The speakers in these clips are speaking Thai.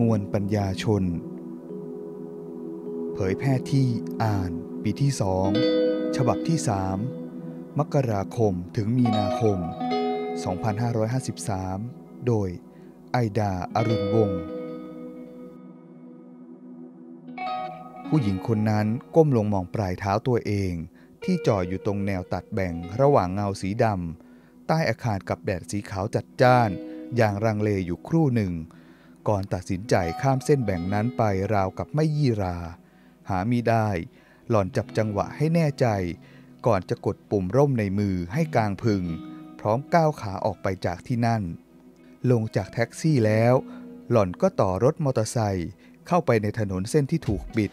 มวลปัญญาชน เผยแพร่ที่อ่านปีที่สองฉบับที่สามมกราคมถึงมีนาคม 2553 โดย ไอดาอารุณวงศ์ผู้หญิงคนนั้นก้มลงมองปลายเท้าตัวเองที่จ่ออยู่ตรงแนวตัดแบ่งระหว่างเงาสีดำใต้อาคารกับแดดสีขาวจัดจ้านอย่างรังเลอยู่ครู่หนึ่งก่อนตัดสินใจข้ามเส้นแบ่งนั้นไปราวกับไม่ยี่รา หามีได้ หล่อนจับจังหวะให้แน่ใจ ก่อนจะกดปุ่มร่มในมือให้กลางพึง พร้อมก้าวขาออกไปจากที่นั่น ลงจากแท็กซี่แล้ว หล่อนก็ต่อรถมอเตอร์ไซค์ เข้าไปในถนนเส้นที่ถูกปิด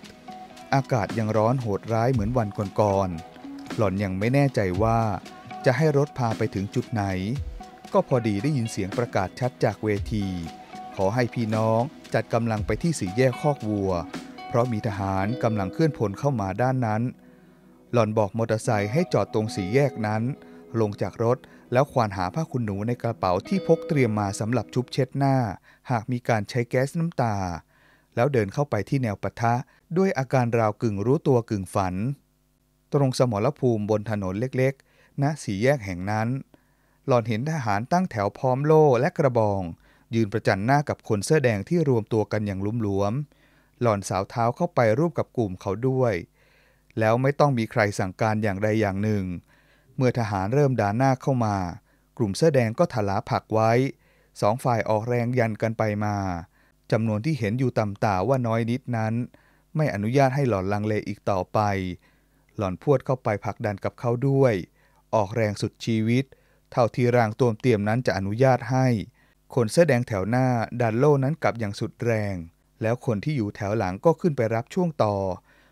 อากาศยังร้อนโหดร้ายเหมือนวันก่อนๆหล่อนยังไม่แน่ใจว่า จะให้รถพาไปถึงจุดไหน ก็พอดีได้ยินเสียงประกาศชัดจากเวทีขอให้พี่น้องจัดกำลังไปที่สีแยกคอกวัว เพราะมีทหารกำลังเคลื่อนพลเข้ามาด้านนั้น หล่อนบอกมอเตอร์ไซค์ให้จอดตรงสีแยกนั้น ลงจากรถแล้ว ควานหาผ้าคุณหนูในกระเป๋าที่พกเตรียมมาสำหรับชุบเช็ดหน้า หากมีการใช้แก๊สน้ำตา แล้วเดินเข้าไปที่แนวปะทะด้วยอาการราวกึ่งรู้ตัวกึ่งฝัน ตรงสมรภูมิบนถนนเล็กๆ ณสีแยกแห่งนั้น หล่อนเห็นทหารตั้งแถวพร้อมโล่และกระบองยืนประจันหน้ากับคนเสื้อแดงที่รวมตัวกันอย่างลุ่มหลวมหล่อนสาวเท้าเข้าไปรูปกับกลุ่มเขาด้วย แล้วไม่ต้องมีใครสั่งการอย่างใดอย่างหนึ่ง เมื่อทหารเริ่มด่านหน้าเข้ามา กลุ่มเสื้อแดงก็ถลาผักไว้ สองฝ่ายออกแรงยันกันไปมา จำนวนที่เห็นอยู่ต่ำตาว่าน้อยนิดนั้น ไม่อนุญาตให้หล่อนลังเลอีกต่อไป หล่อนพวดเข้าไปผลักดันกับเขาด้วย ออกแรงสุดชีวิต เท่าที่ร่างตัวเตรียมนั้นจะอนุญาตให้คนเสื้อแดงแถวหน้าดันโล่นั้นกลับอย่างสุดแรง แล้วคนที่อยู่แถวหลังก็ขึ้นไปรับช่วงต่อ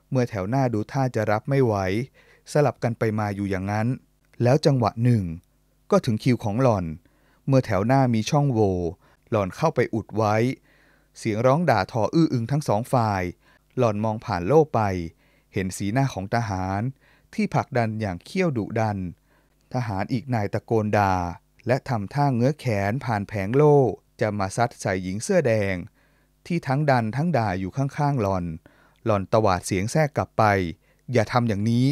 เมื่อแถวหน้าดูท่าจะรับไม่ไหวสลับกันไปมาอยู่อย่างนั้น แล้วจังหวะหนึ่ง ก็ถึงคิวของหล่อน เมื่อแถวหน้ามีช่องโหว่หล่อนเข้าไปอุดไว้ เสียงร้องด่าทออื้ออึงทั้งสองฝ่ายหล่อนมองผ่านโล่ไป เห็นสีหน้าของทหาร ที่ผลักดันอย่างเขี้ยวดุดัน ทหารอีกนายตะโกนด่าและทำท่าเงื้อแขนผ่านแผงโล่จะมาซัดใส่หญิงเสื้อแดง ที่ทั้งดันทั้งด่าอยู่ข้างๆหลอน หลอนตวาดเสียงแทรกกลับไป อย่าทำอย่างนี้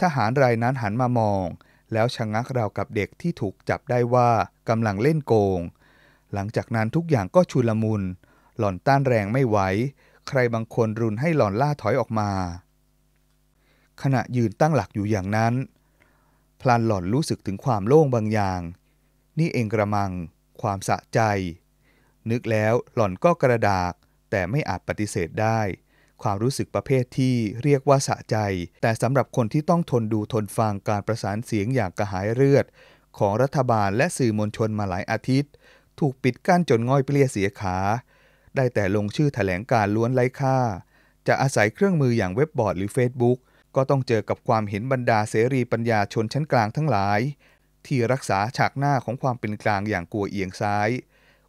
ทหารรายนั้นหันมามอง แล้วชะงักราวกับเด็กที่ถูกจับได้ว่ากำลังเล่นโกง หลังจากนั้นทุกอย่างก็ชุลมุนหล่อนต้านแรงไม่ไหว ใครบางคนรุนให้หล่อนล่าถอยออกมา ขณะยืนตั้งหลักอยู่อย่างนั้น พลันหล่อนรู้สึกถึงความโล่งบางอย่างนี่เองกระมัง ความสะใจ นึกแล้วหล่อนก็กระดากแต่ไม่อาจปฏิเสธได้ ความรู้สึกประเภทที่เรียกว่าสะใจ แต่สำหรับคนที่ต้องทนดูทนฟังการประสานเสียงอย่างกระหายเลือด ของรัฐบาลและสื่อมวลชนมาหลายอาทิตย์ ถูกปิดกั้นจนง่อยเปลี้ยเสียขา ได้แต่ลงชื่อแถลงการล้วนไร้ค่า จะอาศัยเครื่องมืออย่างเว็บบอร์ดหรือเฟซบุ๊กก็ต้องเจอกับความเห็นบรรดาเสรีปัญญาชนชั้นกลางทั้งหลายที่รักษาฉากหน้าของความเป็นกลางอย่างกลัวเอียงซ้าย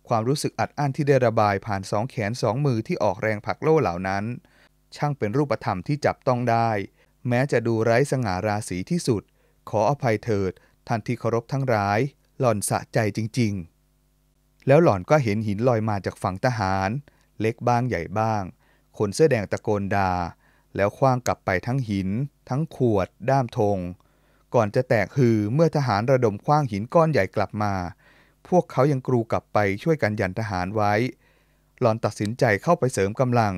ความรู้สึกอัดอั้นที่ได้ระบายผ่านสองแขนสองมือที่ออกแรงผักโล่เหล่านั้น ช่างเป็นรูปธรรมที่จับต้องได้ แม้จะดูไร้สง่าราศีที่สุด ขออภัยเถิด ท่านที่เคารพทั้งร้าย หล่อนสะใจจริงๆ แล้วหล่อนก็เห็นหินลอยมาจากฝั่งทหาร เล็กบ้างใหญ่บ้างคนเสื้อแดงตะโกนดา่าแล้วคว้างกลับไปทั้งหิน ทั้งขวด ด้ามธงก่อนจะแตกฮือเมื่อทหารระดมคว้างหินก้อนใหญ่กลับมา พวกเขายังกรูกลับไปช่วยกันยันทหารไว้ หลอนตัดสินใจเข้าไปเสริมกำลัง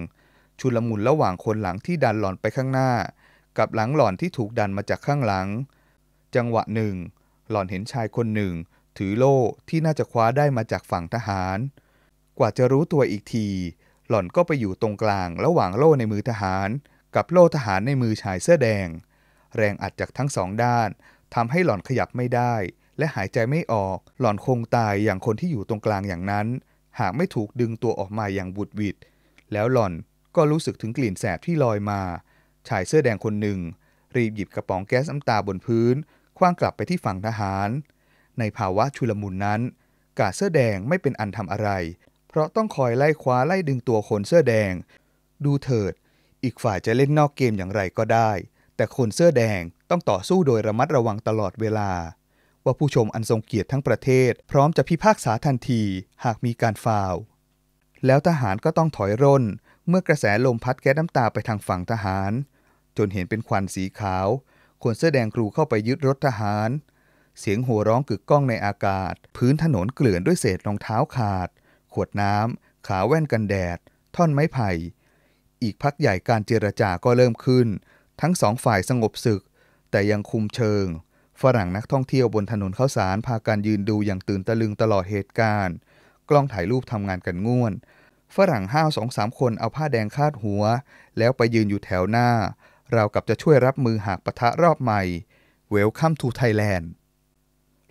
ชุลมุนระหว่างคนหลังที่ดันหลอนไปข้างหน้ากับหลังหลอนที่ถูกดันมาจากข้างหลัง จังหวะหนึ่ง หลอนเห็นชายคนหนึ่ง ถือโล่ที่น่าจะคว้าได้มาจากฝั่งทหาร กว่าจะรู้ตัวอีกที หล่อนก็ไปอยู่ตรงกลางระหว่างโล่ในมือทหาร กับโล่ทหารในมือชายเสื้อแดงแรงอัดจากทั้งสองด้านทำให้หล่อนขยับไม่ได้ และหายใจไม่ออก หล่อนคงตายอย่างคนที่อยู่ตรงกลางอย่างนั้น หากไม่ถูกดึงตัวออกมาอย่างบุดวิดแล้วหล่อนก็รู้สึกถึงกลิ่นแสบที่ลอยมาชายเสื้อแดงคนหนึ่งรีบหยิบกระป๋องแก๊สน้ำตาบนพื้น คว้างกลับไปที่ฝั่งทหาร ในภาวะชุลมุนนั้นกาเสื้อแดงไม่เป็นอันทำอะไร เพราะต้องคอยไล่คว้าไล่ดึงตัวคนเสื้อแดง ดูเถิด อีกฝ่ายจะเล่นนอกเกมอย่างไรก็ได้แต่คนเสื้อแดงต้องต่อสู้โดยระมัดระวังตลอดเวลา ว่าผู้ชมอันทรงเกียรติทั้งประเทศ พร้อมจะพิพากษาทันทีหากมีการฟาวแล้วทหารก็ต้องถอยร่น เมื่อกระแสลมพัดแก๊สน้ำตาไปทางฝั่งทหาร จนเห็นเป็นควันสีขาว คนเสื้อแดงกรูเข้าไปยึดรถทหาร เสียงโห่ร้องกึกก้องในอากาศ พื้นถนนเกลื่อนด้วยเศษรองเท้าขาด ขวดน้ำขาแว่นกันแดด ท่อนไม้ไผ่ อีกพักใหญ่การเจรจาก็เริ่มขึ้นทั้งสองฝ่ายสงบศึก แต่ยังคุมเชิง ฝรั่งนักท่องเที่ยวบนถนนข้าวสาร พากันยืนดูอย่างตื่นตะลึงตลอดเหตุการณ์ กล้องถ่ายรูปทำงานกันง่วน ฝรั่งห้าวสองสามคนเอาผ้าแดงคาดหัว แล้วไปยืนอยู่แถวหน้า เรากับจะช่วยรับมือหากปะทะรอบใหม่เวลคัมทูไทยแลนด์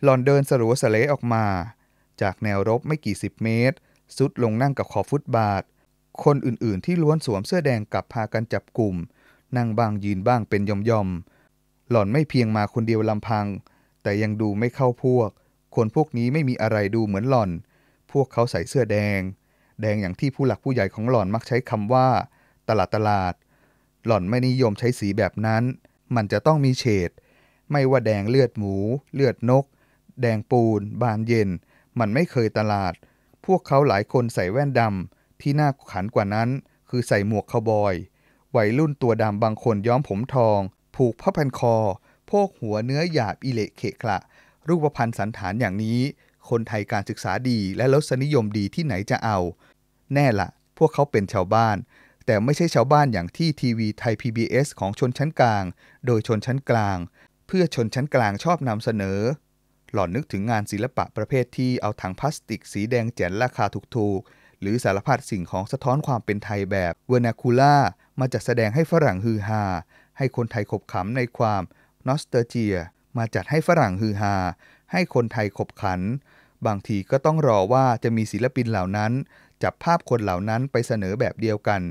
หลอนเดินสรัวสเลออกมา จากแนวรบไม่กี่สิบเมตรสุดลงนั่งกับขอบฟุตบาท คนอื่นๆ ที่ล้วนสวมเสื้อแดงกลับพากันจับกลุ่มนั่งบ้างยืนบ้างเป็นย่อมๆหล่อนไม่เพียงมาคนเดียวลำพัง แต่ยังดูไม่เข้าพวก คนพวกนี้ไม่มีอะไรดูเหมือนหล่อน พวกเขาใส่เสื้อแดง แดงอย่างที่ผู้หลักผู้ใหญ่ของหล่อนมักใช้คำว่า ตลาดตลาด หล่อนไม่นิยมใช้สีแบบนั้น มันจะต้องมีเฉด ไม่ว่าแดงเลือดหมู เลือดนก แดงปูน บานเย็น มันไม่เคยตลาด พวกเขาหลายคนใส่แว่นดำที่น่าขันกว่านั้น คือใส่หมวกคาวบอยวัยรุ่นตัวดำบางคนย้อมผมทอง ผูกผ้าพันคอโพกหัวเนื้อหยาบอิเละเขะกะรูปพันธ์สันฐานอย่างนี้ คนไทยการศึกษาดีและลสนิยมดีที่ไหนจะเอา แน่ละ พวกเขาเป็นชาวบ้าน แต่ไม่ใช่ชาวบ้านอย่างที่ทีวีไทย PBS ของชนชั้นกลาง โดยชนชั้นกลาง เพื่อชนชั้นกลางชอบนำเสนอ หล่อนนึกถึงงานศิลปะประเภทที่เอาถังพลาสติกสีแดงแจ๋นราคาถูกๆหรือสารพัดสิ่งของสะท้อนความเป็นไทยแบบเวอร์นาคูล่ามาจัดแสดงให้ฝรั่งฮือฮา ให้คนไทยขบขำในความนอสเตอร์เจียมาจัดให้ฝรั่งฮือฮา ให้คนไทยขบขัน บางทีก็ต้องรอว่าจะมีศิลปินเหล่านั้น จับภาพคนเหล่านั้นไปเสนอแบบเดียวกัน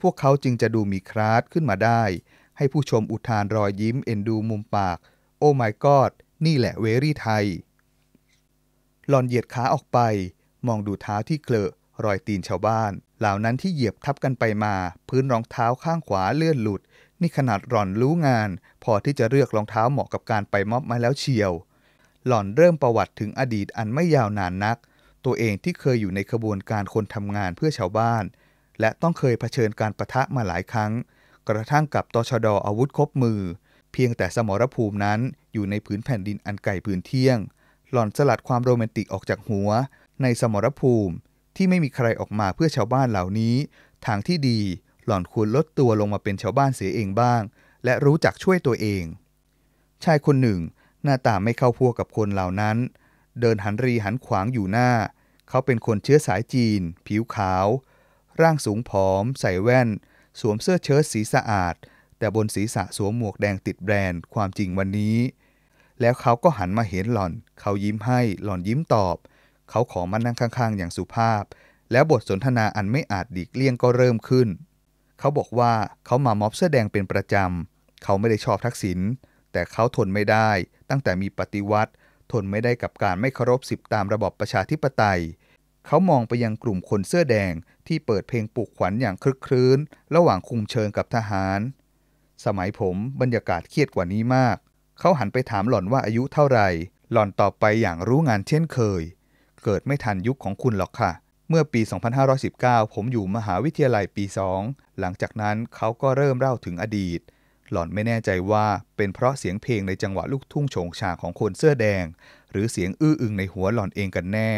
พวกเขาจึงจะดูมีคราสขึ้นมาได้ ให้ผู้ชมอุทานรอยยิ้มเอ็นดูมุมปาก โอ้ไม่กอด นี่แหละเวรี่ไทยหลอนเหยียดขาออกไป มองดูเท้าที่เกลอะรอยตีนชาวบ้าน เหล่านั้นที่เหยียบทับกันไปมา พื้นรองเท้าข้างขวาเลื่อนหลุด นี่ขนาดหล่อนรู้งาน พอที่จะเลือกรองเท้าเหมาะกับการไปม็อบมาแล้วเชียว หล่อนเริ่มประวัติถึงอดีตอันไม่ยาวนานนัก ตัวเองที่เคยอยู่ในขบวนการคนทำงานเพื่อชาวบ้าน และต้องเคยเผชิญการประทะมาหลายครั้ง กระทั่งกับตชดอาวุธครบมือ เพียงแต่สมรภูมินั้นอยู่ในผืนแผ่นดินอันไกลพื้นเที่ยง หล่อนสลัดความโรแมนติกออกจากหัว ในสมรภูมิที่ไม่มีใครออกมาเพื่อชาวบ้านเหล่านี้ ทางที่ดีหล่อนควรลดตัวลงมาเป็นชาวบ้านเสียเองบ้าง และรู้จักช่วยตัวเองชายคนหนึ่ง หน้าตาไม่เข้าพวกกับคนเหล่านั้น เดินหันรีหันขวางอยู่หน้า เขาเป็นคนเชื้อสายจีน ผิวขาว ร่างสูงผอม ใส่แว่น สวมเสื้อเชิ้ตสีสะอาด แต่บนศีรษะสวมหมวกแดงติดแบรนด์ความจริงวันนี้ แล้วเขาก็หันมาเห็นหล่อน เขายิ้มให้ หล่อนยิ้มตอบเขาขอมานั่งข้าง ๆ อย่างสุภาพ แล้วบทสนทนาอันไม่อาจดีกเลี่ยงก็เริ่มขึ้น เขาบอกว่าเขามาม็อบเสื้อแดงเป็นประจำเขาไม่ได้ชอบทักษิณแต่เขาทนไม่ได้ตั้งแต่มีปฏิวัติ ทนไม่ได้กับการไม่เคารพสิบตามระบอบประชาธิปไตย เขามองไปยังกลุ่มคนเสื้อแดงที่เปิดเพลงปลุกขวัญอย่างคลึกครื้น ระหว่างคุมเชิงกับทหาร สมัยผมบรรยากาศเครียดกว่านี้มาก เขาหันไปถามหล่อนว่าอายุเท่าไหร่ หล่อนตอบไปอย่างรู้งานเช่นเคยเกิดไม่ทันยุคของคุณหรอกค่ะ เมื่อปี 2519 ผมอยู่มหาวิทยาลัยปี 2 หลังจากนั้นเขาก็เริ่มเล่าถึงอดีต หล่อนไม่แน่ใจว่าเป็นเพราะเสียงเพลงในจังหวะลูกทุ่งโฉงฉาของคนเสื้อแดง หรือเสียงอื้ออึงในหัวหล่อนเองกันแน่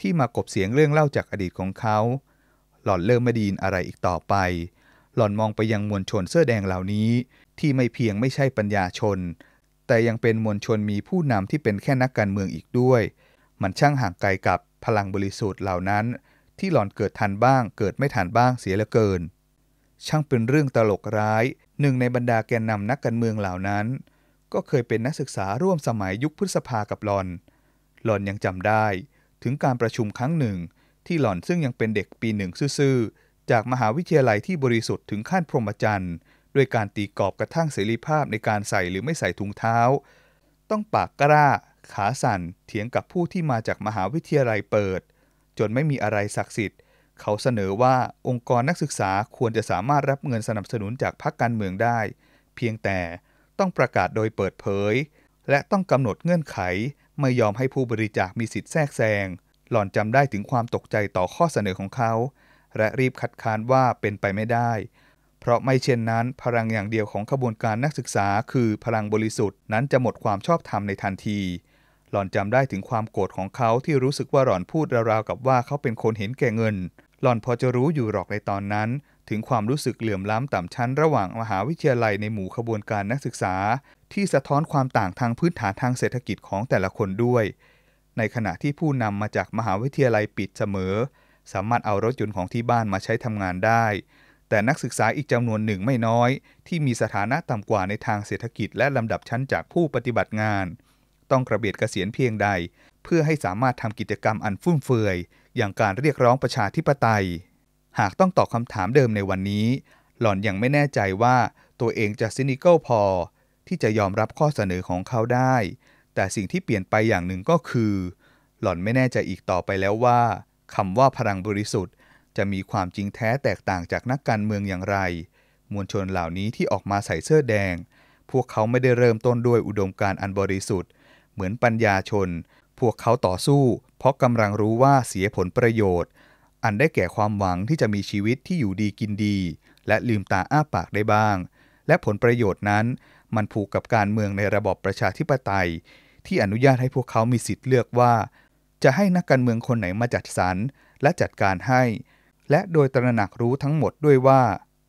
ที่มากบเสียงเรื่องเล่าจากอดีตของเขา หล่อนเริ่มไม่ดีนอะไรอีกต่อไป หล่อนมองไปยังมวลชนเสื้อแดงเหล่านี้ ที่ไม่เพียงไม่ใช่ปัญญาชน แต่ยังเป็นมวลชนมีผู้นำที่เป็นแค่นักการเมืองอีกด้วยมันช่างห่างไกลกับพลังบริสุทธิ์เหล่านั้น ที่หลอนเกิดทันบ้างเกิดไม่ทันบ้างเสียเหลือเกิน ช่างเป็นเรื่องตลกร้าย หนึ่งในบรรดาแกนนำนักการเมืองเหล่านั้น ก็เคยเป็นนักศึกษาร่วมสมัยยุคพฤษภากับหลอนหลอนยังจำได้ ถึงการประชุมครั้งหนึ่ง ที่หลอนซึ่งยังเป็นเด็กปีหนึ่งซื่อจากมหาวิทยาลัยที่บริสุทธิ์ถึงขั้นพรหมจรรย์ ด้วยการตีกรอบกระทั่งเสรีภาพในการใส่หรือไม่ใส่ถุงเท้า ต้องปากกล้าขาสั่นเถียงกับผู้ที่มาจากมหาวิทยาลัยเปิด จนไม่มีอะไรศักดิ์สิทธิ์เขาเสนอว่าองค์กรนักศึกษาควรจะสามารถรับเงินสนับสนุนจากพรรคการเมืองได้ เพียงแต่ต้องประกาศโดยเปิดเผย และต้องกำหนดเงื่อนไข ไม่ยอมให้ผู้บริจาคมีสิทธิ์แทรกแซงหล่อนจำได้ถึงความตกใจต่อข้อเสนอของเขา และรีบคัดค้านว่าเป็นไปไม่ได้ เพราะไม่เช่นนั้นพลังอย่างเดียวของขบวนการนักศึกษา คือพลังบริสุทธิ์นั้นจะหมดความชอบธรรมในทันทีหล่อนจำได้ถึงความโกรธของเขาที่รู้สึกว่าหล่อนพูดราวๆกับว่าเขาเป็นคนเห็นแก่เงิน หล่อนพอจะรู้อยู่หรอกในตอนนั้น ถึงความรู้สึกเหลื่อมล้ำต่ำชั้นระหว่างมหาวิทยาลัยในหมู่ขบวนการนักศึกษา ที่สะท้อนความต่างทางพื้นฐานทางเศรษฐกิจของแต่ละคนด้วย ในขณะที่ผู้นำมาจากมหาวิทยาลัยปิดเสมอ สามารถเอารถยนต์ของที่บ้านมาใช้ทำงานได้ แต่นักศึกษาอีกจำนวนหนึ่งไม่น้อย ที่มีสถานะต่ำกว่าในทางเศรษฐกิจ และลำดับชั้นจากผู้ปฏิบัติงานต้องกระเบียดกระเสียนเพียงใด เพื่อให้สามารถทำกิจกรรมอันฟุ่มเฟือย อย่างการเรียกร้องประชาธิปไตย หากต้องตอบคำถามเดิมในวันนี้ หล่อนยังไม่แน่ใจว่าตัวเองจะซินิเกิลพอ ที่จะยอมรับข้อเสนอของเขาได้ แต่สิ่งที่เปลี่ยนไปอย่างหนึ่งก็คือ หล่อนไม่แน่ใจอีกต่อไปแล้วว่าคำว่าพลังบริสุทธิ์ จะมีความจริงแท้แตกต่างจากนักการเมืองอย่างไร มวลชนเหล่านี้ที่ออกมาใส่เสื้อแดง พวกเขาไม่ได้เริ่มต้นด้วยอุดมการณ์อันบริสุทธิ์เหมือนปัญญาชน พวกเขาต่อสู้เพราะกำลังรู้ว่าเสียผลประโยชน์ อันได้แก่ความหวังที่จะมีชีวิตที่อยู่ดีกินดี และลืมตาอ้าปากได้บ้าง และผลประโยชน์นั้นมันผูกกับการเมืองในระบอบประชาธิปไตย ที่อนุญาตให้พวกเขามีสิทธิ์เลือกว่า จะให้นักการเมืองคนไหนมาจัดสรรและจัดการให้ และโดยตระหนักรู้ทั้งหมดด้วยว่า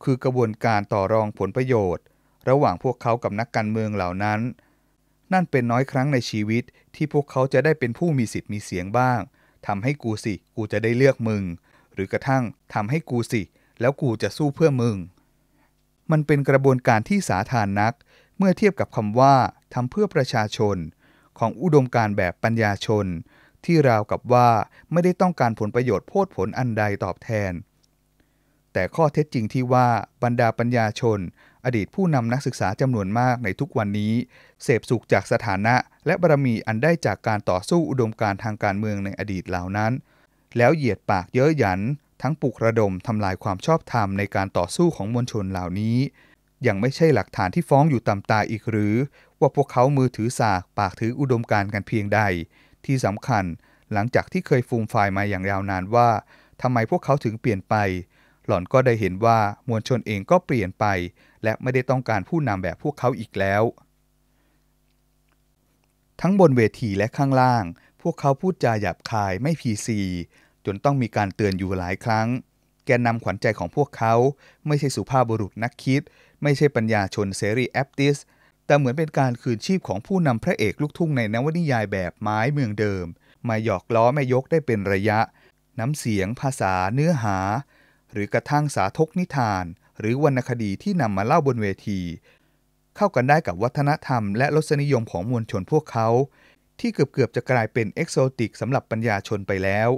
คือกระบวนการต่อรองผลประโยชน์ ระหว่างพวกเขา กับนักการเมืองเหล่านั้นนั่นเป็นน้อยครั้งในชีวิตที่พวกเขาจะได้เป็นผู้มีสิทธิ์มีเสียงบ้างทำให้กูสิกูจะได้เลือกมึงหรือกระทั่งทำให้กูสิ แล้วกูจะสู้เพื่อมึง มันเป็นกระบวนการที่สาธารนัก เมื่อเทียบกับคำว่าทำเพื่อประชาชน ของอุดมการแบบปัญญาชน ที่ราวกับว่าไม่ได้ต้องการผลประโยชน์โพดผลอันใดตอบแทน แต่ข้อเท็จจริงที่ว่าบรรดาปัญญาชนอดีตผู้นำนักศึกษาจำนวนมากในทุกวันนี้เสพสุขจากสถานะและบารมีอันได้จากการต่อสู้อุดมการทางการเมืองในอดีตเหล่านั้น แล้วเหยียดปากเย้ยหยัน ทั้งปลุกระดมทำลายความชอบธรรมในการต่อสู้ของมวลชนเหล่านี้ ยังไม่ใช่หลักฐานที่ฟ้องอยู่ตำตาอีกหรือ ว่าพวกเขามือถือสากปากถืออุดมการกันเพียงใด ที่สำคัญ หลังจากที่เคยฟูมฟายมาอย่างยาวนานว่าทำไมพวกเขาถึงเปลี่ยนไป หล่อนก็ได้เห็นว่ามวลชนเองก็เปลี่ยนไปและไม่ได้ต้องการผู้นำแบบพวกเขาอีกแล้ว ทั้งบนเวทีและข้างล่าง พวกเขาพูดจาหยาบคายไม่พีซีจนต้องมีการเตือนอยู่หลายครั้ง แกนนำขวัญใจของพวกเขา ไม่ใช่สุภาพบุรุษนักคิด ไม่ใช่ปัญญาชนเซรีแอปติสแต่เหมือนเป็นการคืนชีพของผู้นำพระเอกลูกทุ่งในนวนิยายแบบไม้เมืองเดิม มาหยอกล้อแม่ยกได้เป็นระยะ น้ำเสียง ภาษาเนื้อหา หรือกระทั่งสาทกนิทานหรือวรรณคดีที่นำมาเล่าบนเวที เข้ากันได้กับวัฒนธรรมและรสนิยมของมวลชนพวกเขา ที่เกือบเกือบจะกลายเป็นเอกโซติกสำหรับปัญญาชนไปแล้ว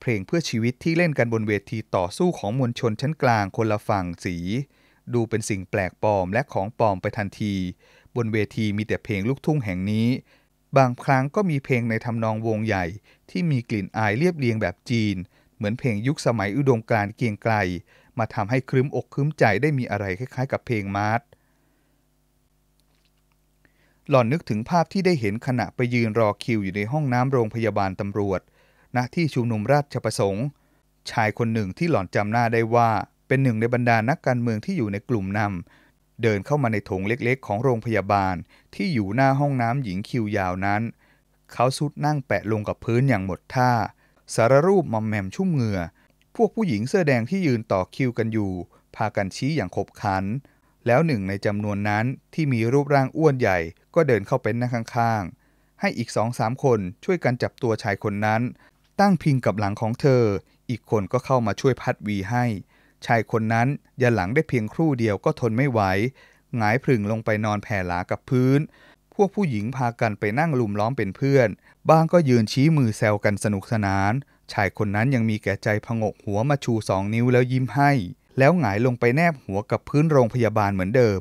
เพลงเพื่อชีวิตที่เล่นกันบนเวทีต่อสู้ของมวลชนชั้นกลางคนละฝั่งสี ดูเป็นสิ่งแปลกปลอมและของปลอมไปทันที บนเวทีมีแต่เพลงลูกทุ่งแห่งนี้ บางครั้งก็มีเพลงในทำนองวงใหญ่ ที่มีกลิ่นอายเรียบเรียงแบบจีน เหมือนเพลงยุคสมัยอุดมการเกียงไกลมาทำให้ครึ้มอกครึ้มใจได้มีอะไรคล้ายๆ กับเพลงมาร์ทหล่อนนึกถึงภาพที่ได้เห็นขณะไปยืนรอคิวอยู่ในห้องน้ำโรงพยาบาลตำรวจ ณที่ชุมนุมราชประสงค์ ชายคนหนึ่งที่หล่อนจำหน้าได้ว่าเป็นหนึ่งในบรรดานักการเมืองที่อยู่ในกลุ่มนำ เดินเข้ามาในโถงเล็กๆ ของโรงพยาบาลที่อยู่หน้าห้องน้ำหญิงคิวยาวนั้น เขาสุดนั่งแปะลงกับพื้นอย่างหมดท่า สารรูปมอมแมมชุ่มเหงื่อพวกผู้หญิงเสื้อแดงที่ยืนต่อคิวกันอยู่ พากันชี้อย่างขบขัน แล้วหนึ่งในจำนวนนั้นที่มีรูปร่างอ้วนใหญ่ก็เดินเข้าไปนนั่งข้างๆ ให้อีกสองสามคนช่วยกันจับตัวชายคนนั้น ตั้งพิงกับหลังของเธอ อีกคนก็เข้ามาช่วยพัดวีให้ ชายคนนั้นยันหลังได้เพียงครู่เดียวก็ทนไม่ไหวหงายผึ่งลงไปนอนแผ่หลากับพื้น พวกผู้หญิงพากันไปนั่งลุมล้อมเป็นเพื่อนบ้างก็ยืนชี้มือแซวกันสนุกสนานชายคนนั้นยังมีแก่ใจพงกหัวมาชูสองนิ้วแล้วยิ้มให้ แล้วหงายลงไปแนบหัวกับพื้นโรงพยาบาลเหมือนเดิม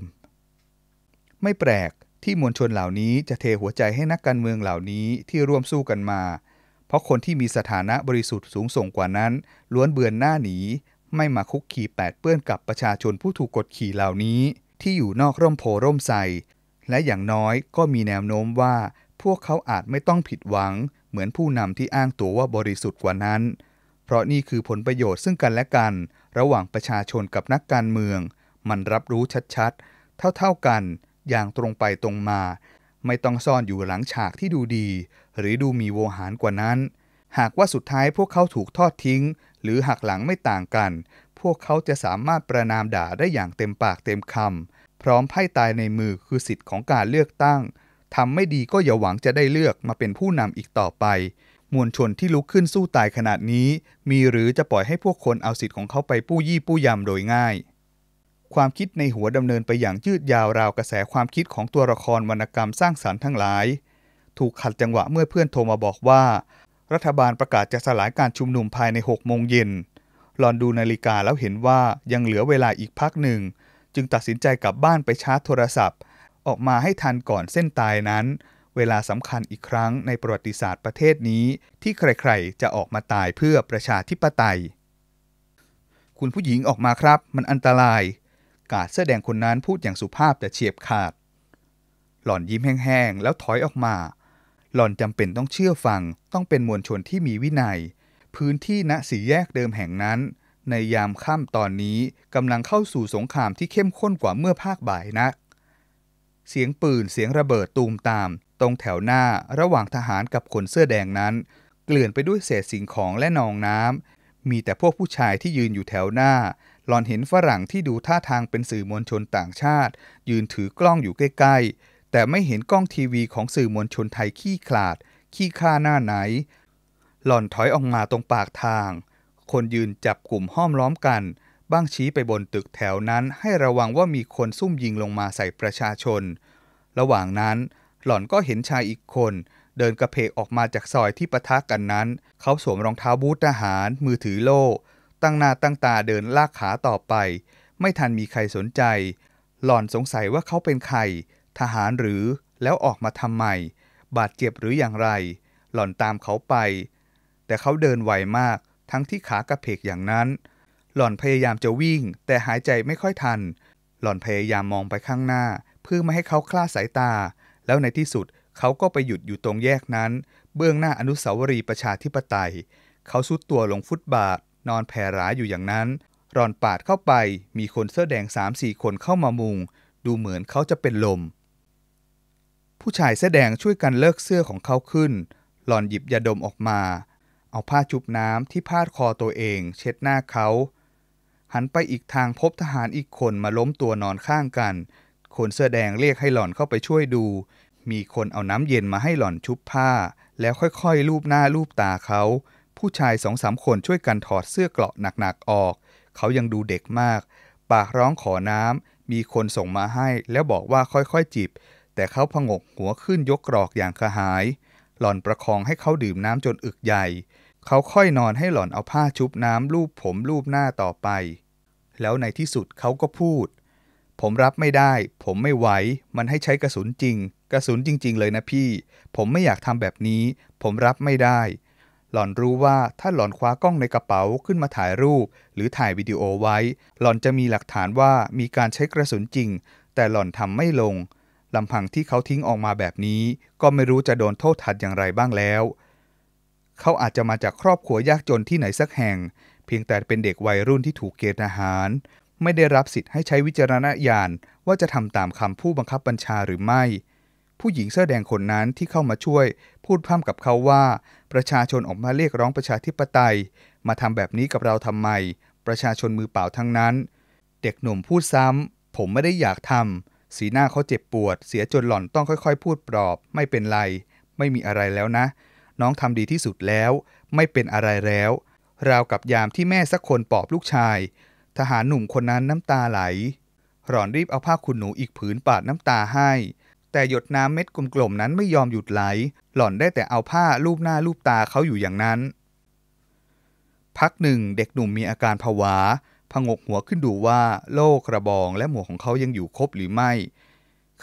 ไม่แปลกที่มวลชนเหล่านี้จะเทหัวใจให้นักการเมืองเหล่านี้ที่ร่วมสู้กันมา เพราะคนที่มีสถานะบริสุทธิ์สูงส่งกว่านั้น ล้วนเบือนหน้าหนีไม่มาคุกขีแปดเปื้อนกับประชาชนผู้ถูกกดขี่เหล่านี้ ที่อยู่นอกร่มโพร่มใสและอย่างน้อยก็มีแนวโน้มว่าพวกเขาอาจไม่ต้องผิดหวังเหมือนผู้นำที่อ้างตัวว่าบริสุทธิ์กว่านั้น เพราะนี่คือผลประโยชน์ซึ่งกันและกัน ระหว่างประชาชนกับนักการเมือง มันรับรู้ชัดๆ เท่าๆกันอย่างตรงไปตรงมา ไม่ต้องซ่อนอยู่หลังฉากที่ดูดี หรือดูมีโวหารกว่านั้น หากว่าสุดท้ายพวกเขาถูกทอดทิ้ง หรือหักหลังไม่ต่างกัน พวกเขาจะสามารถประนามด่าได้อย่างเต็มปากเต็มคำพร้อมไพ่ตายในมือคือสิทธิ์ของการเลือกตั้งทำไม่ดีก็อย่าหวังจะได้เลือกมาเป็นผู้นำอีกต่อไป มวลชนที่ลุกขึ้นสู้ตายขนาดนี้ มีหรือจะปล่อยให้พวกคนเอาสิทธิ์ของเขาไปปู้ยี่ปู้ยำโดยง่าย ความคิดในหัวดำเนินไปอย่างยืดยาวราวกระแสความคิดของตัวละครวรรณกรรมสร้างสารรค์ทั้งหลาย ถูกขัดจังหวะเมื่อเพื่อนโทรมาบอกว่า รัฐบาลประกาศจะสลายการชุมนุมภายใน6โมงเย็นหลอนดูนาฬิกาแล้วเห็นว่ายังเหลือเวลาอีกพักหนึ่ง จึงตัดสินใจกลับบ้านไปชาร์จโทรศัพท์ออกมาให้ทันก่อนเส้นตายนั้น เวลาสำคัญอีกครั้งในประวัติศาสตร์ประเทศนี้ ที่ใครๆจะออกมาตายเพื่อประชาธิปไตย คุณผู้หญิงออกมาครับ มันอันตราย กาดเสื้อแดงคนนั้นพูดอย่างสุภาพแต่เฉียบขาด หล่อนยิ้มแห้งๆ แล้วถอยออกมา หล่อนจำเป็นต้องเชื่อฟังต้องเป็นมวลชนที่มีวินยัย พื้นที่ณสีแยกเดิมแห่งนั้น ในยามค่ำตอนนี้กำลังเข้าสู่สงครามที่เข้มข้นกว่าเมื่อภาคบ่ายนะักเสียงปืนเสียงระเบิดตูมตามตรงแถวหน้าระหว่างทหารกับคนเสื้อแดงนั้น เกลื่อนไปด้วยเศษสิ่งของและนองน้ำมีแต่พวกผู้ชายที่ยืนอยู่แถวหน้าหลอนเห็นฝรั่งที่ดูท่าทางเป็นสื่อมวลชนต่างชาติ ยืนถือกล้องอยู่ใกล้ๆ แต่ไม่เห็นกล้องทีวีของสื่อมวลชนไทยขี้ขลาดขี้ค่าหน้าไหนหล่อนถอยออกมาตรงปากทาง คนยืนจับกลุ่มห้อมล้อมกันบ้างชี้ไปบนตึกแถวนั้นให้ระวังว่ามีคนซุ่มยิงลงมาใส่ประชาชน ระหว่างนั้น หล่อนก็เห็นชายอีกคน เดินกระเพกออกมาจากซอยที่ปะทะกันนั้น เขาสวมรองเท้าบูททหาร มือถือโล่ตั้งหน้าตั้งตาเดินลากขาต่อไป ไม่ทันมีใครสนใจ หล่อนสงสัยว่าเขาเป็นใครทหารหรือ แล้วออกมาทำไม บาดเจ็บหรืออย่างไร หล่อนตามเขาไป แต่เขาเดินไวมากทั้งที่ขากระเพกอย่างนั้นหล่อนพยายามจะวิ่ง แต่หายใจไม่ค่อยทัน หล่อนพยายามมองไปข้างหน้า เพื่อไม่ให้เขาคลาดสายตา แล้วในที่สุดเขาก็ไปหยุดอยู่ตรงแยกนั้น เบื้องหน้าอนุสาวรีย์ประชาธิปไตย เขาซุดตัวลงฟุตบาท นอนแผ่ร้าอยู่อย่างนั้น หล่อนปาดเข้าไป มีคนเสื้อแดงสามสี่คนเข้ามามุง ดูเหมือนเขาจะเป็นลม ผู้ชายเสื้อแดงช่วยกันเลิกเสื้อของเขาขึ้น หล่อนหยิบยาดมออกมาเอาผ้าจุบน้ำที่พาดคอตัวเอง เช็ดหน้าเขาหันไปอีกทางพบทหารอีกคนมาล้มตัวนอนข้างกัน คนเสื้อแดงเรียกให้หล่อนเข้าไปช่วยดู มีคนเอาน้ำเย็นมาให้หล่อนชุบผ้า แล้วค่อยๆลูบหน้าลูบตาเขา ผู้ชายสองสามคนช่วยกันถอดเสื้อเกราะหนักๆ ออก เขายังดูเด็กมาก ปากร้องขอน้ำมีคนส่งมาให้แล้วบอกว่าค่อยๆจิบ แต่เขาพงกหัวขึ้นยกกรอกอย่างกระหาย หล่อนประคองให้เขาดื่มน้ำจนอึกใหญ่เขาค่อยนอนให้หล่อนเอาผ้าชุบน้ำลูบผมลูบหน้าต่อไป แล้วในที่สุดเขาก็พูด ผมรับไม่ได้ ผมไม่ไหว มันให้ใช้กระสุนจริง กระสุนจริงๆ เลยนะพี่ ผมไม่อยากทำแบบนี้ ผมรับไม่ได้ หล่อนรู้ว่าถ้าหล่อนคว้ากล้องในกระเป๋าขึ้นมาถ่ายรูป หรือถ่ายวิดีโอไว้ หล่อนจะมีหลักฐานว่ามีการใช้กระสุนจริง แต่หล่อนทำไม่ลงลำพังที่เขาทิ้งออกมาแบบนี้ ก็ไม่รู้จะโดนโทษทัดอย่างไรบ้างแล้วเขาอาจจะมาจากครอบครัวยากจนที่ไหนสักแห่ง เพียงแต่เป็นเด็กวัยรุ่นที่ถูกเกณฑ์ทหาร ไม่ได้รับสิทธิ์ให้ใช้วิจารณญาณว่าจะทำตามคำผู้บังคับบัญชาหรือไม่ ผู้หญิงเสื้อแดงคนนั้นที่เข้ามาช่วย พูดพร่ำกับเขาว่า ประชาชนออกมาเรียกร้องประชาธิปไตย มาทำแบบนี้กับเราทำไม ประชาชนมือเปล่าทั้งนั้น เด็กหนุ่มพูดซ้ำผมไม่ได้อยากทำสีหน้าเขาเจ็บปวด เสียจนหล่อนต้องค่อยๆพูดปลอบไม่เป็นไร ไม่มีอะไรแล้วนะน้องทำดีที่สุดแล้วไม่เป็นอะไรแล้ว ราวกับยามที่แม่สักคนปอบลูกชาย ทหารหนุ่มคนนั้นน้ำตาไหลหล่อนรีบเอาผ้าขนหนูอีกผืนปาดน้ำตาให้ แต่หยดน้ำเม็ดกลมๆนั้นไม่ยอมหยุดไหล หล่อนได้แต่เอาผ้าลูบหน้าลูบตาเขาอยู่อย่างนั้น พักหนึ่ง เด็กหนุ่มมีอาการผวาผงกหัวขึ้นดูว่าโลกกระบองและหมวกของเขายังอยู่ครบหรือไม่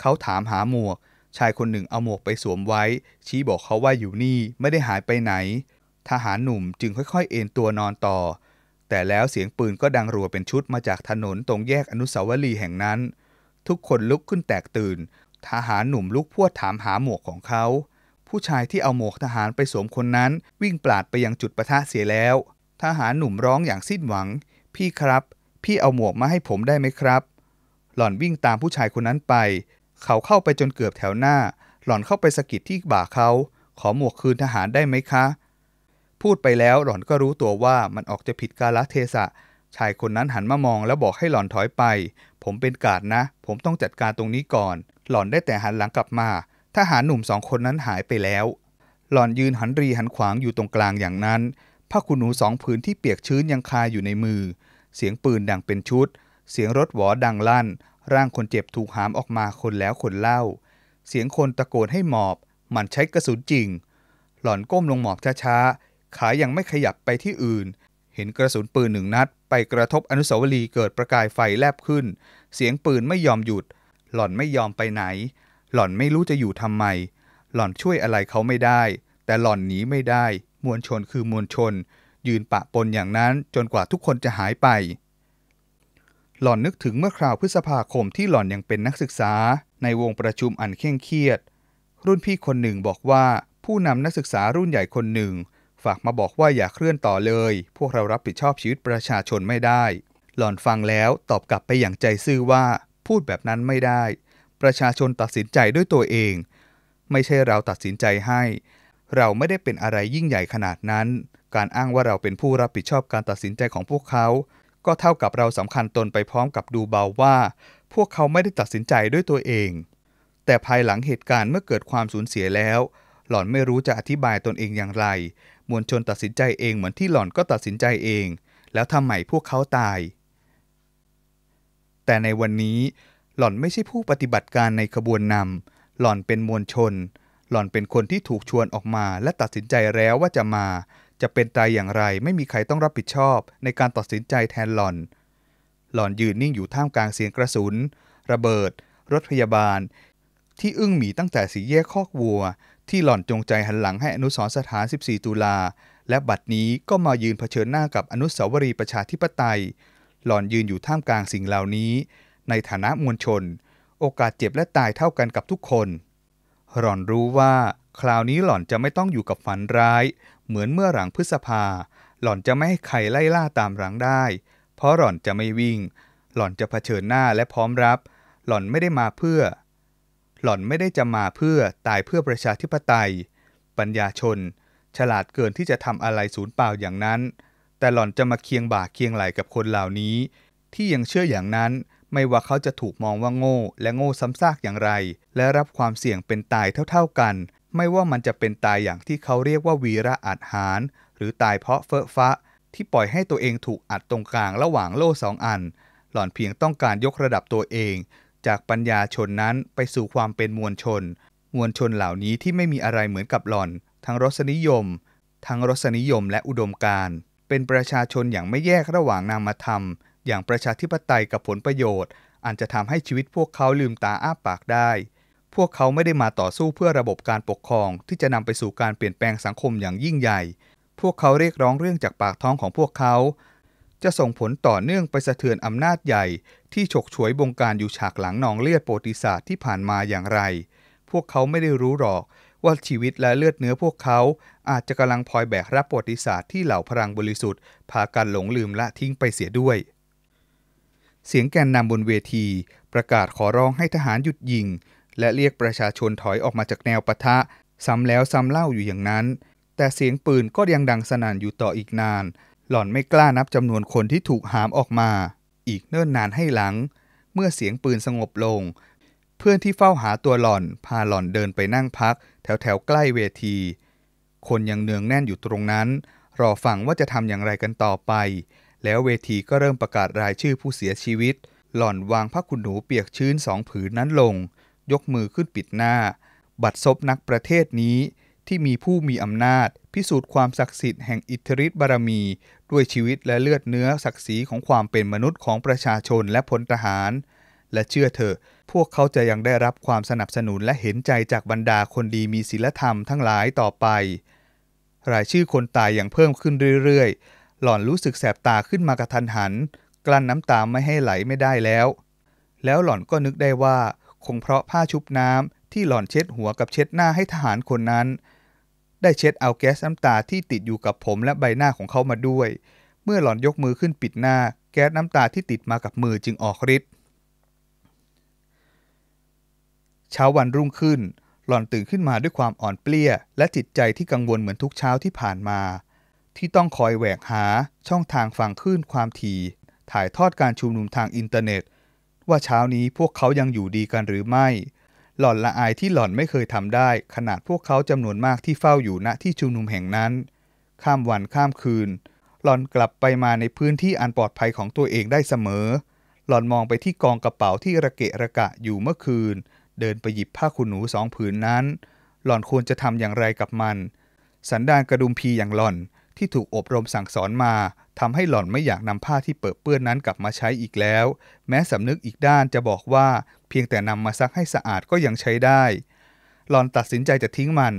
เขาถามหาหมวกชายคนหนึ่งเอาหมวกไปสวมไว้ ชี้บอกเขาว่าอยู่นี่ไม่ได้หายไปไหน ทหารหนุ่มจึงค่อย ๆ เอนตัวนอนต่อ แต่แล้วเสียงปืนก็ดังรัวเป็นชุดมาจากถนนตรงแยกอนุสาวรีย์แห่งนั้น ทุกคนลุกขึ้นแตกตื่น ทหารหนุ่มลุกพวดถามหาหมวกของเขา ผู้ชายที่เอาหมวกทหารไปสวมคนนั้นวิ่งปลาดไปยังจุดประทะเสียแล้ว ทหารหนุ่มร้องอย่างสิ้นหวัง พี่ครับ พี่เอาหมวกมาให้ผมได้ไหมครับ หล่อนวิ่งตามผู้ชายคนนั้นไปเขาเข้าไปจนเกือบแถวหน้า หล่อนเข้าไปสะกิดที่บ่าเขา ขอหมวกคืนทหารได้ไหมคะ พูดไปแล้วหล่อนก็รู้ตัวว่ามันออกจะผิดกาลเทศะ ชายคนนั้นหันมามองแล้วบอกให้หล่อนถอยไป ผมเป็นกาดนะ ผมต้องจัดการตรงนี้ก่อน หล่อนได้แต่หันหลังกลับมาทหารหนุ่มสองคนนั้นหายไปแล้ว หล่อนยืนหันรีหันขวางอยู่ตรงกลางอย่างนั้นผ้าคุณหนูสองผืนที่เปียกชื้นยังคาอยู่ในมือ เสียงปืนดังเป็นชุด เสียงรถหวอดังลั่นร่างคนเจ็บถูกหามออกมาคนแล้วคนเล่า เสียงคนตะโกนให้หมอบ มันใช้กระสุนจริง หล่อนก้มลงหมอบช้าๆ ขายังไม่ขยับไปที่อื่น เห็นกระสุนปืนหนึ่งนัด ไปกระทบอนุสาวรีย์เกิดประกายไฟแลบขึ้น เสียงปืนไม่ยอมหยุด หล่อนไม่ยอมไปไหน หล่อนไม่รู้จะอยู่ทำไม หล่อนช่วยอะไรเขาไม่ได้ แต่หล่อนหนีไม่ได้ มวลชนคือมวลชน ยืนปะปนอย่างนั้นจนกว่าทุกคนจะหายไปหล่อนนึกถึงเมื่อคราวพฤษภาคมที่หล่อนยังเป็นนักศึกษา ในวงประชุมอันเคร่งเครียดรุ่นพี่คนหนึ่งบอกว่าผู้นำนักศึกษารุ่นใหญ่คนหนึ่ง ฝากมาบอกว่าอย่าเคลื่อนต่อเลย พวกเรารับผิดชอบชีวิตประชาชนไม่ได้ หล่อนฟังแล้วตอบกลับไปอย่างใจซื่อว่า พูดแบบนั้นไม่ได้ ประชาชนตัดสินใจด้วยตัวเอง ไม่ใช่เราตัดสินใจให้ เราไม่ได้เป็นอะไรยิ่งใหญ่ขนาดนั้น การอ้างว่าเราเป็นผู้รับผิดชอบการตัดสินใจของพวกเขาก็เท่ากับเราสำคัญตนไปพร้อมกับดูเบาว่า พวกเขาไม่ได้ตัดสินใจด้วยตัวเอง แต่ภายหลังเหตุการณ์เมื่อเกิดความสูญเสียแล้ว หล่อนไม่รู้จะอธิบายตนเองอย่างไร มวลชนตัดสินใจเองเหมือนที่หล่อนก็ตัดสินใจเอง แล้วทำไมพวกเขาตาย แต่ในวันนี้ หล่อนไม่ใช่ผู้ปฏิบัติการในขบวนนำหล่อนเป็นมวลชน หล่อนเป็นคนที่ถูกชวนออกมา และตัดสินใจแล้วว่าจะมาจะเป็นตายอย่างไรไม่มีใครต้องรับผิดชอบในการตัดสินใจแทนหล่อน หล่อนยืนนิ่งอยู่ท่ามกลางเสียงกระสุน ระเบิด รถพยาบาล ที่อึ้งหมีตั้งแต่สีแยกคอกวัว ที่หล่อนจงใจหันหลังให้อนุสรสถาน 14 ตุลา และบัดนี้ก็มายืนเผชิญหน้ากับอนุสาวรีย์ประชาธิปไตย หล่อนยืนอยู่ท่ามกลางสิ่งเหล่านี้ ในฐานะมวลชน โอกาสเจ็บและตายเท่ากันกับทุกคน หล่อนรู้ว่า คราวนี้หล่อนจะไม่ต้องอยู่กับฝันร้ายเหมือนเมื่อหลังพฤษภา หล่อนจะไม่ให้ใครไล่ล่าตามหลังได้ เพราะหล่อนจะไม่วิ่งหล่อนจะะเผชิญหน้าและพร้อมรับ หล่อนไม่ได้มาเพื่อ หล่อนไม่ได้จะมาเพื่อตายเพื่อประชาธิปไตย ปัญญาชน ฉลาดเกินที่จะทำอะไรสูญเปล่าอย่างนั้น แต่หล่อนจะมาเคียงบ่าเคียงไหลกับคนเหล่านี้ ที่ยังเชื่ออย่างนั้นไม่ว่าเขาจะถูกมองว่าโง่และโง่ซ้ำซากอย่างไร และรับความเสี่ยงเป็นตายเท่าๆกันไม่ว่ามันจะเป็นตายอย่างที่เขาเรียกว่าวีระอัดหาร หรือตายเพราะเฟอะฟะ ที่ปล่อยให้ตัวเองถูกอัดตรงกลางระหว่างโล่สองอันหล่อนเพียงต้องการยกระดับตัวเอง จากปัญญาชนนั้นไปสู่ความเป็นมวลชน มวลชนเหล่านี้ที่ไม่มีอะไรเหมือนกับหล่อน ทั้งรสนิยมทั้งรสนิยมและอุดมการณ์ เป็นประชาชนอย่างไม่แยกระหว่างนามธรรม อย่างประชาธิปไตยกับผลประโยชน์ อันจะทำให้ชีวิตพวกเขาลืมตาอ้าปากได้พวกเขาไม่ได้มาต่อสู้เพื่อระบบการปกครองที่จะนำไปสู่การเปลี่ยนแปลงสังคมอย่างยิ่งใหญ่ พวกเขาเรียกร้องเรื่องจากปากท้องของพวกเขา จะส่งผลต่อเนื่องไปสะเทือนอำนาจใหญ่ที่ฉกฉวยบงการอยู่ฉากหลังนองเลือดโปรติศาสตร์ที่ผ่านมาอย่างไร พวกเขาไม่ได้รู้หรอกว่าชีวิตและเลือดเนื้อพวกเขาอาจจะกำลังพลอยแบกรับประวัติศาสตร์ที่เหล่าพลังบริสุทธิ์พากันหลงลืมละทิ้งไปเสียด้วย เสียงแกนนำบนเวทีประกาศขอร้องให้ทหารหยุดยิงและเรียกประชาชนถอย ออกมาจากแนวปะทะ ซ้ำแล้วซ้ำเล่าอยู่อย่างนั้น แต่เสียงปืนก็ยังดังสนั่นอยู่ต่ออีกนาน หล่อนไม่กล้านับจำนวนคนที่ถูกหามออกมา อีกเนิ่นนานให้หลัง เมื่อเสียงปืนสงบลง เพื่อนที่เฝ้าหาตัวหล่อนพาหล่อนเดินไปนั่งพัก แถวแถวใกล้เวที คนยังเนืองแน่นอยู่ตรงนั้นรอฟังว่าจะทำอย่างไรกันต่อไป แล้วเวทีก็เริ่มประกาศรายชื่อผู้เสียชีวิต หล่อนวางผ้าขุนหนูเปียกชื้นสองผืนนั้นลงยกมือขึ้นปิดหน้า บัดซบนักประเทศนี้ที่มีผู้มีอำนาจ พิสูจน์ความศักดิ์สิทธิ์แห่งอิทธิฤทธิบารมี ด้วยชีวิตและเลือดเนื้อศักดิ์ศรีของความเป็นมนุษย์ของประชาชนและพลทหาร และเชื่อเถอะ พวกเขาจะยังได้รับความสนับสนุนและเห็นใจจากบรรดาคนดีมีศีลธรรมทั้งหลายต่อไป รายชื่อคนตายอย่างเพิ่มขึ้นเรื่อยๆ หล่อนรู้สึกแสบตาขึ้นมากระทันหัน กลั้นน้ำตาไม่ให้ไหลไม่ได้แล้ว แล้วหล่อนก็นึกได้ว่าคงเพราะผ้าชุบน้ำ ที่หล่อนเช็ดหัวกับเช็ดหน้าให้ทหารคนนั้น ได้เช็ดเอาแก๊สน้ำตาที่ติดอยู่กับผมและใบหน้าของเขามาด้วย เมื่อหล่อนยกมือขึ้นปิดหน้าแก๊สน้ำตาที่ติดมากับมือจึงออกฤทธิ์เช้าวันรุ่งขึ้น หล่อนตื่นขึ้นมาด้วยความอ่อนเปลี้ยและจิตใจที่กังวลเหมือนทุกเช้าที่ผ่านมา ที่ต้องคอยแหวกหาช่องทางฝั่งคลื่นความถี่ถ่ายทอดการชุมนุมทางอินเทอร์เน็ตว่าเช้านี้พวกเขายังอยู่ดีกันหรือไม่ หล่อนละอายที่หล่อนไม่เคยทำได้ ขนาดพวกเขาจำนวนมากที่เฝ้าอยู่ณที่ชุมนุมแห่งนั้น ข้ามวันข้ามคืน หล่อนกลับไปมาในพื้นที่อันปลอดภัยของตัวเองได้เสมอ หล่อนมองไปที่กองกระเป๋าที่ระเกะระกะอยู่เมื่อคืน เดินไปหยิบผ้าขนหนูสองผืนนั้น หล่อนควรจะทำอย่างไรกับมัน สันดานกระดุมพีอย่างหล่อนที่ถูกอบรมสั่งสอนมาทำให้หล่อนไม่อยากนำผ้าที่เปื้อเปื้อนนั้นกลับมาใช้อีกแล้ว แม้สำนึกอีกด้านจะบอกว่าเพียงแต่นำมาซักให้สะอาดก็ยังใช้ได้ หล่อนตัดสินใจจะทิ้งมัน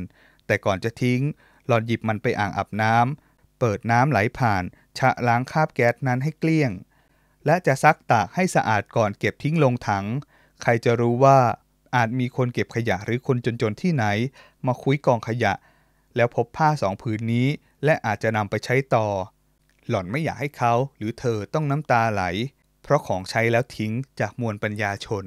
แต่ก่อนจะทิ้งหล่อนหยิบมันไปอ่างอาบน้ำเปิดน้ำไหลผ่าน ชะล้างคราบแก๊สนั้นให้เกลี้ยง และจะซักตากให้สะอาดก่อนเก็บทิ้งลงถัง ใครจะรู้ว่า อาจมีคนเก็บขยะหรือคนจนๆที่ไหน มาคุ้ยกองขยะ แล้วพบผ้าสองผืนนี้ และอาจจะนำไปใช้ต่อหล่อนไม่อยากให้เขา หรือเธอต้องน้ำตาไหลเพราะของใช้แล้วทิ้งจากมวลปัญญาชน